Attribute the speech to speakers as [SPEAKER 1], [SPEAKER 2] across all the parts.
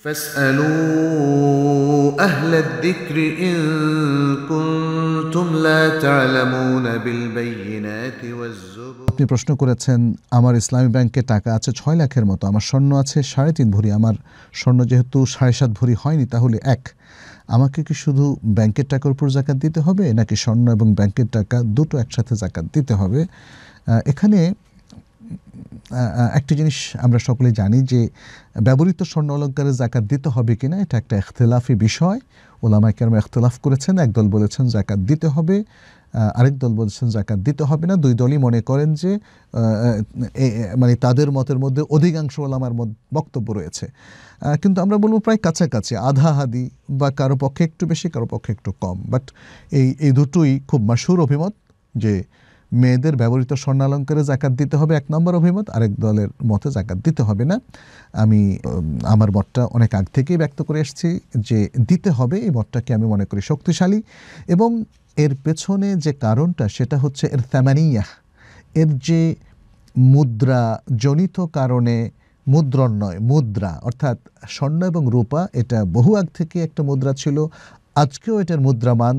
[SPEAKER 1] فاسألوا أهل الذكر إن كنتم لا تعلمون بالبينات والزبر আপনি প্রশ্ন করেছেন আমার ইসলামী ব্যাংকে টাকা আছে ছয় লাখের মতো আমার স্বর্ণ আছে সাড়ে তিন ভরি আমার স্বর্ণ যেহেতু সাড়ে সাত ভরি হয়নি তাহলে এক আমাকে কি শুধু ব্যাংকের টাকার উপর জাকাত দিতে হবে নাকি স্বর্ণ এবং ব্যাংকের টাকা দুটো একসাথে জাকাত দিতে হবে এখানে একটা জিনিস আমরা সকলে জানি যে ব্যবহৃত স্বর্ণ অলঙ্কারে জাকাত দিতে হবে কিনা এটা একটা এখতলাফি বিষয় ওলামায় কেন এখতলাফ করেছেন একদল বলেছেন জাকাত দিতে হবে আরেক দল বলছেন জাকাত দিতে হবে না দুই দলই মনে করেন যে মানে তাদের মতের মধ্যে অধিকাংশ ওলামার বক্তব্য রয়েছে কিন্তু আমরা বলবো প্রায় কাছাকাছি আধা হাদি বা কারো পক্ষে একটু বেশি কারো পক্ষে একটু কম বাট এই এই দুটোই খুব মাসুর অভিমত যে মেয়েদের ব্যবহৃত স্বর্ণালঙ্কারে জাকাত দিতে হবে এক নম্বর অভিমত আরেক দলের মতে জাকাত দিতে হবে না আমি আমার মতটা অনেক আগ থেকেই ব্যক্ত করে এসেছি যে দিতে হবে এই মতটাকে আমি মনে করি শক্তিশালী এবং এর পেছনে যে কারণটা সেটা হচ্ছে এর থ্যামানিয়া এর যে মুদ্রা জনিত কারণে মুদ্রণ নয় মুদ্রা অর্থাৎ স্বর্ণ এবং রূপা এটা বহু আগ থেকে একটা মুদ্রা ছিল আজকেও এটার মুদ্রামান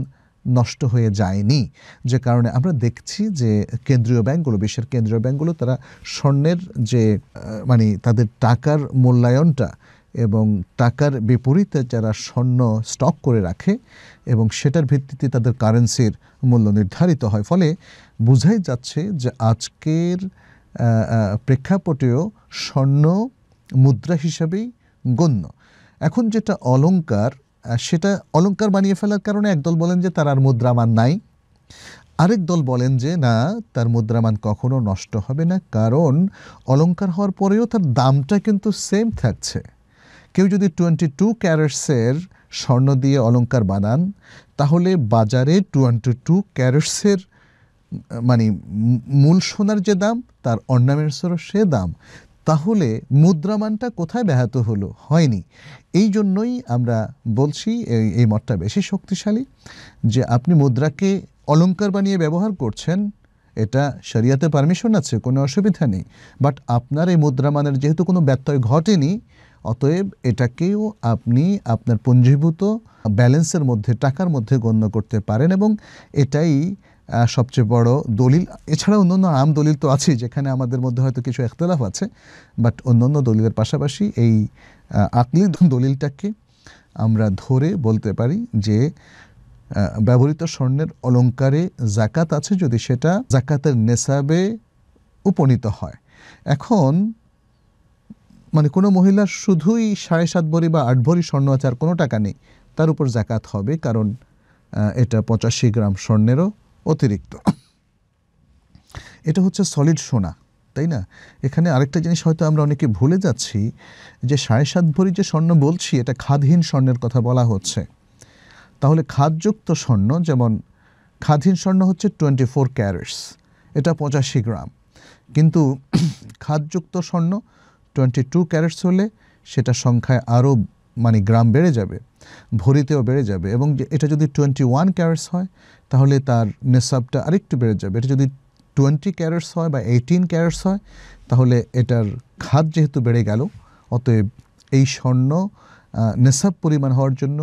[SPEAKER 1] নষ্ট হয়ে যায়নি যে কারণে আমরা দেখছি যে কেন্দ্রীয় ব্যাংকগুলো বিশ্বের কেন্দ্রীয় ব্যাংকগুলো তারা স্বর্ণের যে মানে তাদের টাকার মূল্যায়নটা এবং টাকার বিপরীতে যারা স্বর্ণ স্টক করে রাখে এবং সেটার ভিত্তিতে তাদের কারেন্সির মূল্য নির্ধারিত হয় ফলে বোঝাই যাচ্ছে যে আজকের প্রেক্ষাপটেও স্বর্ণ মুদ্রা হিসাবেই গণ্য এখন যেটা অলঙ্কার সেটা অলঙ্কার বানিয়ে ফেলার কারণে একদল বলেন যে তার আর মুদ্রামান নাই আরেক দল বলেন যে না তার মুদ্রামান কখনো নষ্ট হবে না কারণ অলঙ্কার হওয়ার পরেও তার দামটা কিন্তু সেম থাকছে কেউ যদি টোয়েন্টি টু ক্যারেটসের স্বর্ণ দিয়ে অলঙ্কার বানান তাহলে বাজারে টোয়েন্টি টু ক্যারেটসের মানে মূল সোনার যে দাম তার অর্নামেন্টসেরও সে দাম তাহলে মুদ্রামানটা কোথায় ব্যাহত হলো হয়নি এই জন্যই আমরা বলছি এই মতটা বেশি শক্তিশালী যে আপনি মুদ্রাকে অলঙ্কার বানিয়ে ব্যবহার করছেন এটা শরিয়াতে পারমিশন আছে কোনো অসুবিধা নেই বাট আপনার এই মুদ্রামানের যেহেতু কোনো ব্যত্যয় ঘটেনি অতএব এটাকেও আপনি আপনার পঞ্জীভূত ব্যালেন্সের মধ্যে টাকার মধ্যে গণ্য করতে পারেন এবং এটাই সবচেয়ে বড় দলিল এছাড়া অন্যান্য আম দলিল তো আছে যেখানে আমাদের মধ্যে হয়তো কিছু একতলাফ আছে বাট অন্যান্য দলিলের পাশাপাশি এই আকলি দলিলটাকে আমরা ধরে বলতে পারি যে ব্যবহৃত স্বর্ণের অলঙ্কারে জাকাত আছে যদি সেটা জাকাতের নেশাবে উপনীত হয় এখন মানে কোনো মহিলা শুধুই সাড়ে সাত ভরি বা আট ভরি স্বর্ণ আছে আর কোনো টাকা নেই তার উপর জাকাত হবে কারণ এটা পঁচাশি গ্রাম স্বর্ণেরও অতিরিক্ত এটা হচ্ছে সলিড সোনা তাই না এখানে আরেকটা জিনিস হয়তো আমরা অনেকে ভুলে যাচ্ছি যে সাড়ে সাত ভরি যে স্বর্ণ বলছি এটা খাদহীন স্বর্ণের কথা বলা হচ্ছে তাহলে খাদযুক্ত স্বর্ণ যেমন খাদহীন স্বর্ণ হচ্ছে টোয়েন্টি ফোর ক্যারেটস এটা পঁচাশি গ্রাম কিন্তু খাদযুক্ত স্বর্ণ টোয়েন্টি টু ক্যারেটস হলে সেটা সংখ্যায় আরও মানে গ্রাম বেড়ে যাবে ভরিতেও বেড়ে যাবে এবং এটা যদি টোয়েন্টি ওয়ান ক্যারেটস হয় তাহলে তার নেশাবটা আরেকটু বেড়ে যাবে এটা যদি টোয়েন্টি ক্যারেটস হয় বা এইটিন ক্যারেটস হয় তাহলে এটার খাত যেহেতু বেড়ে গেল অতএব এই স্বর্ণ নেশাব পরিমাণ হওয়ার জন্য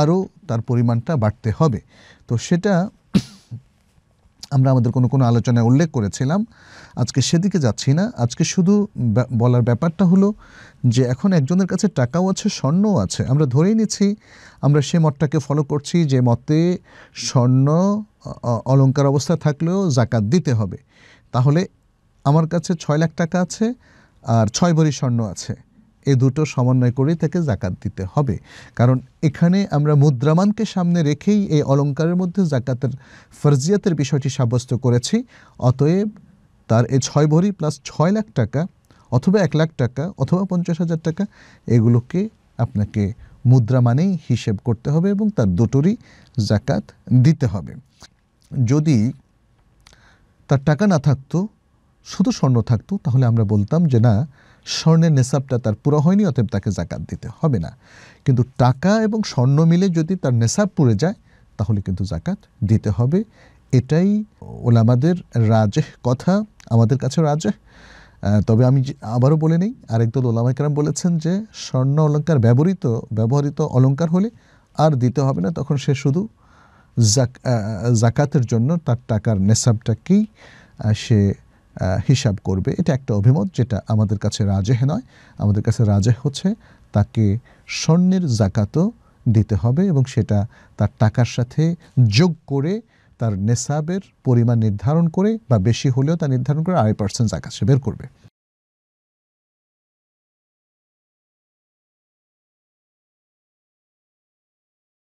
[SPEAKER 1] আরও তার পরিমাণটা বাড়তে হবে তো সেটা আমরা আমাদের কোনো কোনো আলোচনায় উল্লেখ করেছিলাম আজকে সেদিকে যাচ্ছি না আজকে শুধু বলার ব্যাপারটা হলো যে এখন একজনের কাছে টাকাও আছে স্বর্ণও আছে আমরা ধরেই নিচ্ছি আমরা সে মতটাকে ফলো করছি যে মতে স্বর্ণ অলঙ্কার অবস্থা থাকলেও জাকাত দিতে হবে তাহলে আমার কাছে ছয় লাখ টাকা আছে আর ছয় ভরি স্বর্ণ আছে এ দুটো সমন্বয় করে তাকে জাকাত দিতে হবে কারণ এখানে আমরা মুদ্রামানকে সামনে রেখেই এই অলঙ্কারের মধ্যে জাকাতের ফরজিয়াতের বিষয়টি সাব্যস্ত করেছি অতএব তার এই ছয় ভরি প্লাস ছয় লাখ টাকা অথবা এক লাখ টাকা অথবা পঞ্চাশ হাজার টাকা এগুলোকে আপনাকে মুদ্রা মানেই হিসেব করতে হবে এবং তার দুটোরই জাকাত দিতে হবে যদি তার টাকা না থাকতো শুধু স্বর্ণ থাকতো তাহলে আমরা বলতাম যে না স্বর্ণের নেশাবটা তার পুরো হয়নি অতএব তাকে জাকাত দিতে হবে না কিন্তু টাকা এবং স্বর্ণ মিলে যদি তার নেশাব পুড়ে যায় তাহলে কিন্তু জাকাত দিতে হবে এটাই ওলামাদের রাজেহ কথা আমাদের কাছে রাজেহ তবে আমি আবারও বলে নেই আরেকদল ওলামা কেরাম বলেছেন যে স্বর্ণ অলঙ্কার ব্যবহৃত ব্যবহৃত অলঙ্কার হলে আর দিতে হবে না তখন সে শুধু জাকাতের জন্য তার টাকার নেশাবটাকেই সে হিসাব করবে এটা একটা অভিমত যেটা আমাদের কাছে রাজেহ নয় আমাদের কাছে রাজেহ হচ্ছে তাকে স্বর্ণের জাকাতও দিতে হবে এবং সেটা তার টাকার সাথে যোগ করে তার নেশাবের পরিমাণ নির্ধারণ করে বা বেশি হলেও তা নির্ধারণ করে আড়াই পার্সেন্ট জাকাত সে বের করবে